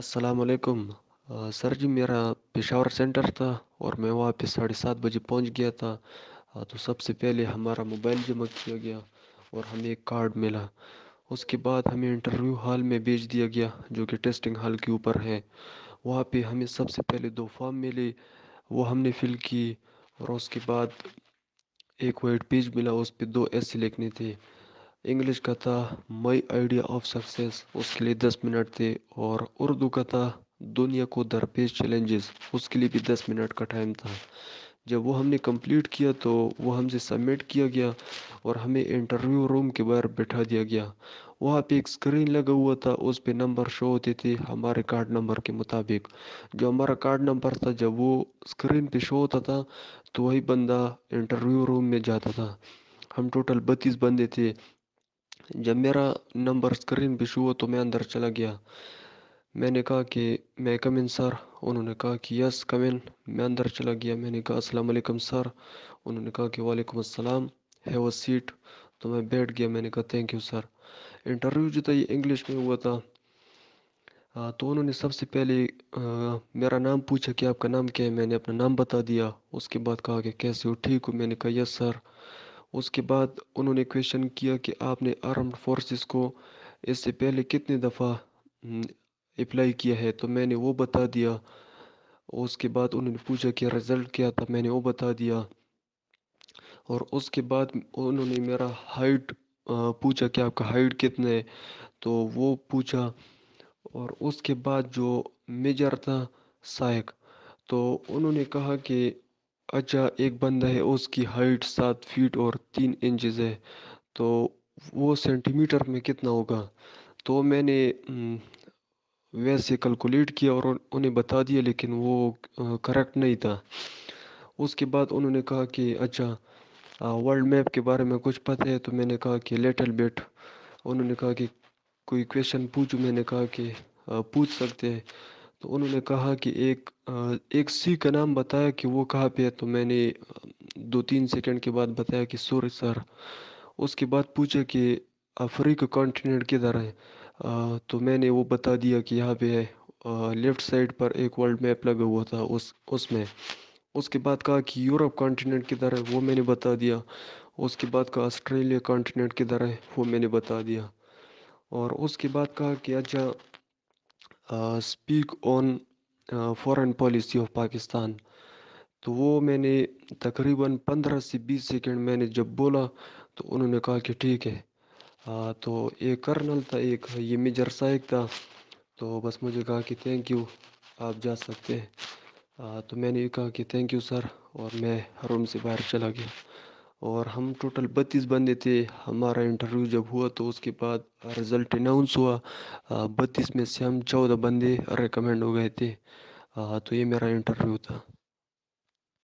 असलकुम सर जी मेरा पेशावर सेंटर था और मैं वहाँ पे साढ़े सात बजे पहुँच गया था तो सबसे पहले हमारा मोबाइल जमा किया गया और हमें एक कार्ड मिला उसके बाद हमें इंटरव्यू हॉल में भेज दिया गया जो कि टेस्टिंग हॉल के ऊपर है वहाँ पे हमें सबसे पहले दो फॉर्म मिले वो हमने फिल की और उसके बाद एक वाइट पेज मिला उस पर दो ऐसे लिखने थे इंग्लिश का था माई आइडिया ऑफ सक्सेस उसके लिए दस मिनट थे और उर्दू का था दुनिया को दरपेश चैलेंजेस उसके लिए भी दस मिनट का टाइम था जब वो हमने कंप्लीट किया तो वो हमसे सबमिट किया गया और हमें इंटरव्यू रूम के बाहर बैठा दिया गया वहाँ पे एक स्क्रीन लगा हुआ था उस पे नंबर शो होते थे हमारे कार्ड नंबर के मुताबिक जो हमारा कार्ड नंबर था जब वो स्क्रीन पे शो होता था तो वही बंदा इंटरव्यू रूम में जाता था हम टोटल बत्तीस बंदे थे जब मेरा नंबर स्क्रीन पे छू तो मैं अंदर चला गया मैंने कहा कि मैं कम इन सर उन्होंने कहा कि यस कम इन मैं अंदर चला गया मैंने कहा अस्सलाम वालेकुम सर उन्होंने कहा कि वालेकुम अस्सलाम है वो सीट तो मैं बैठ गया मैंने कहा थैंक यू सर इंटरव्यू जो था ये इंग्लिश में हुआ था आ, तो उन्होंने सबसे पहले आ, मेरा नाम पूछा कि आपका नाम क्या है मैंने अपना नाम बता दिया उसके बाद कहा कि कैसे हो ठीक हो मैंने कहा यस सर उसके बाद उन्होंने क्वेश्चन किया कि आपने आर्म्ड फोर्सेस को इससे पहले कितने दफ़ा अप्लाई हम्म, किया है तो मैंने वो बता दिया उसके बाद उन्होंने पूछा कि रिज़ल्ट क्या था मैंने वो बता दिया और उसके बाद उन्होंने मेरा हाइट पूछा कि आपका हाइट कितना है तो वो पूछा और उसके बाद जो मेजर था साइक तो उन्होंने कहा कि अच्छा एक बंदा है उसकी हाइट सात फीट और तीन इंचज़ है तो वो सेंटीमीटर में कितना होगा तो मैंने वैसे कैलकुलेट किया और उन्हें बता दिया लेकिन वो करेक्ट नहीं था उसके बाद उन्होंने कहा कि अच्छा वर्ल्ड मैप के बारे में कुछ पता है तो मैंने कहा कि लेटल बेट उन्होंने कहा कि कोई क्वेश्चन पूछूँ मैंने कहा कि पूछ सकते हैं तो उन्होंने कहा कि एक एक सी का नाम बताया कि वो कहाँ पे है तो मैंने दो तीन सेकंड के बाद बताया कि सूर्य सर उसके बाद पूछा कि अफ्रीका कॉन्टिनेंट किधर है तो मैंने वो बता दिया कि यहाँ पे है लेफ़्ट साइड पर एक वर्ल्ड मैप लगा हुआ था उस उसमें उसके बाद कहा कि यूरोप कॉन्टिनेंट किधर है वो मैंने बता दिया उसके बाद कहा ऑस्ट्रेलिया कॉन्टिनेंट किधर है वो मैंने बता दिया और उसके बाद कहा कि अच्छा speak on foreign policy of Pakistan तो वो मैंने तकरीबन पंद्रह से बीस सेकेंड मैंने जब बोला तो उन्होंने कहा कि ठीक है आ, तो एक कर्नल था एक ये मेजर साइक था तो बस मुझे कहा कि थैंक यू आप जा सकते हैं तो मैंने कहा कि थैंक यू सर और मैं रूम से बाहर चला गया और हम टोटल बत्तीस बंदे थे हमारा इंटरव्यू जब हुआ तो उसके बाद रिज़ल्ट अनाउंस हुआ बत्तीस में से हम चौदह बंदे रिकमेंड हो गए थे तो ये मेरा इंटरव्यू था